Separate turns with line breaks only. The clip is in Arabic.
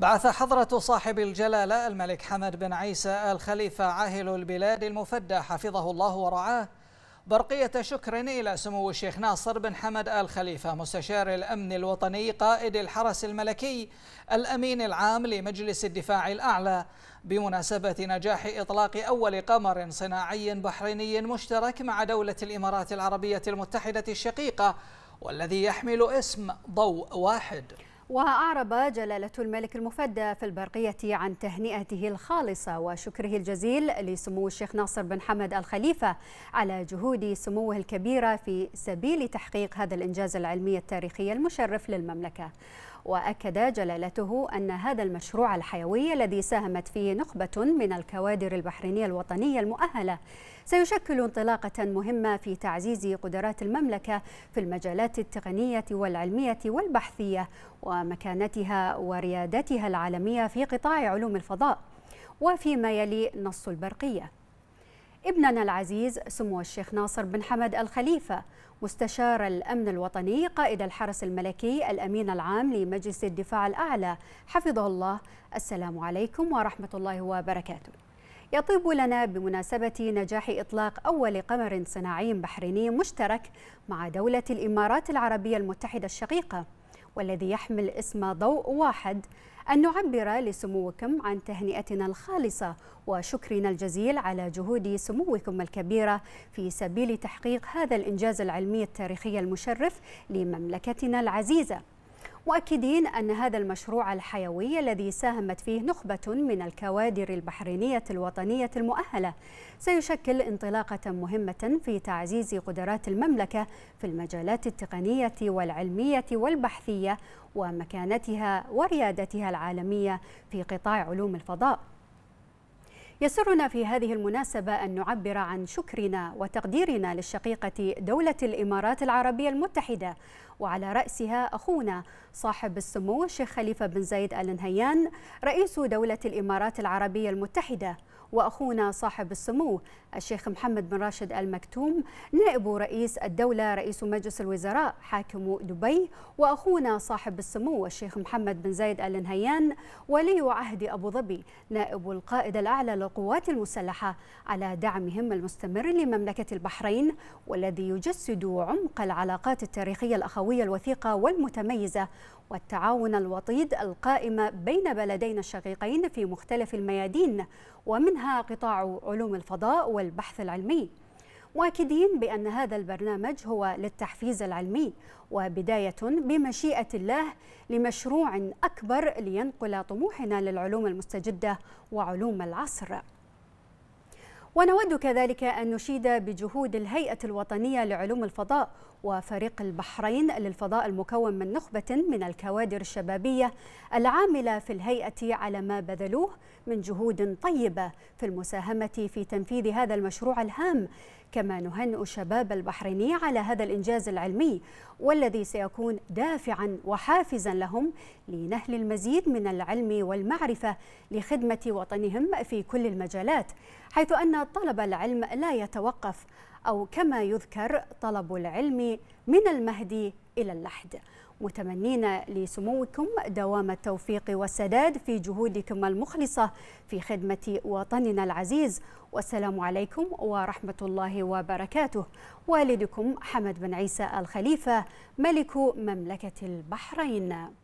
بعث حضرة صاحب الجلالة الملك حمد بن عيسى الخليفة عاهل البلاد المفدى حفظه الله ورعاه برقية شكر إلى سمو الشيخ ناصر بن حمد آل خليفة مستشار الأمن الوطني قائد الحرس الملكي الأمين العام لمجلس الدفاع الأعلى بمناسبة نجاح إطلاق أول قمر صناعي بحريني مشترك مع دولة الإمارات العربية المتحدة الشقيقة والذي يحمل اسم ضوء واحد
وأعرب جلالة الملك المفدى في البرقية عن تهنئته الخالصة وشكره الجزيل لسمو الشيخ ناصر بن حمد الخليفة على جهود سموه الكبيرة في سبيل تحقيق هذا الإنجاز العلمي التاريخي المشرف للمملكة وأكد جلالته أن هذا المشروع الحيوي الذي ساهمت فيه نخبة من الكوادر البحرينية الوطنية المؤهلة سيشكل انطلاقة مهمة في تعزيز قدرات المملكة في المجالات التقنية والعلمية والبحثية ومكانتها وريادتها العالمية في قطاع علوم الفضاء وفيما يلي نص البرقيه ابننا العزيز سمو الشيخ ناصر بن حمد الخليفة مستشار الأمن الوطني قائد الحرس الملكي الأمين العام لمجلس الدفاع الأعلى حفظه الله السلام عليكم ورحمة الله وبركاته يطيب لنا بمناسبة نجاح إطلاق أول قمر صناعي بحريني مشترك مع دولة الإمارات العربية المتحدة الشقيقة والذي يحمل اسم ضوء واحد أن نعبر لسموكم عن تهنئتنا الخالصة وشكرنا الجزيل على جهود سموكم الكبيرة في سبيل تحقيق هذا الإنجاز العلمي التاريخي المشرف لمملكتنا العزيزة مؤكدين أن هذا المشروع الحيوي الذي ساهمت فيه نخبة من الكوادر البحرينية الوطنية المؤهلة سيشكل انطلاقة مهمة في تعزيز قدرات المملكة في المجالات التقنية والعلمية والبحثية ومكانتها وريادتها العالمية في قطاع علوم الفضاء يسرنا في هذه المناسبة أن نعبر عن شكرنا وتقديرنا للشقيقة دولة الإمارات العربية المتحدة وعلى رأسها أخونا صاحب السمو الشيخ خليفة بن زايد آل نهيان رئيس دولة الإمارات العربية المتحدة واخونا صاحب السمو الشيخ محمد بن راشد المكتوم نائب رئيس الدوله رئيس مجلس الوزراء حاكم دبي واخونا صاحب السمو الشيخ محمد بن زايد ال نهيان ولي عهد ابو ظبي نائب القائد الاعلى للقوات المسلحه على دعمهم المستمر لمملكه البحرين والذي يجسد عمق العلاقات التاريخيه الاخويه الوثيقه والمتميزه والتعاون الوطيد القائم بين بلدينا الشقيقين في مختلف الميادين ومنها منها قطاع علوم الفضاء والبحث العلمي مؤكدين بأن هذا البرنامج هو للتحفيز العلمي وبداية بمشيئة الله لمشروع أكبر لينقل طموحنا للعلوم المستجدة وعلوم العصر ونود كذلك أن نشيد بجهود الهيئة الوطنية لعلوم الفضاء وفريق البحرين للفضاء المكون من نخبة من الكوادر الشبابية العاملة في الهيئة على ما بذلوه من جهود طيبة في المساهمة في تنفيذ هذا المشروع الهام كما نهنئ الشباب البحريني على هذا الإنجاز العلمي والذي سيكون دافعا وحافزا لهم لنهل المزيد من العلم والمعرفة لخدمة وطنهم في كل المجالات حيث أن طلب العلم لا يتوقف أو كما يذكر طلب العلم من المهدي إلى اللحد متمنين لسموكم دوام التوفيق والسداد في جهودكم المخلصة في خدمة وطننا العزيز والسلام عليكم ورحمة الله وبركاته والدكم حمد بن عيسى الخليفة ملك مملكة البحرين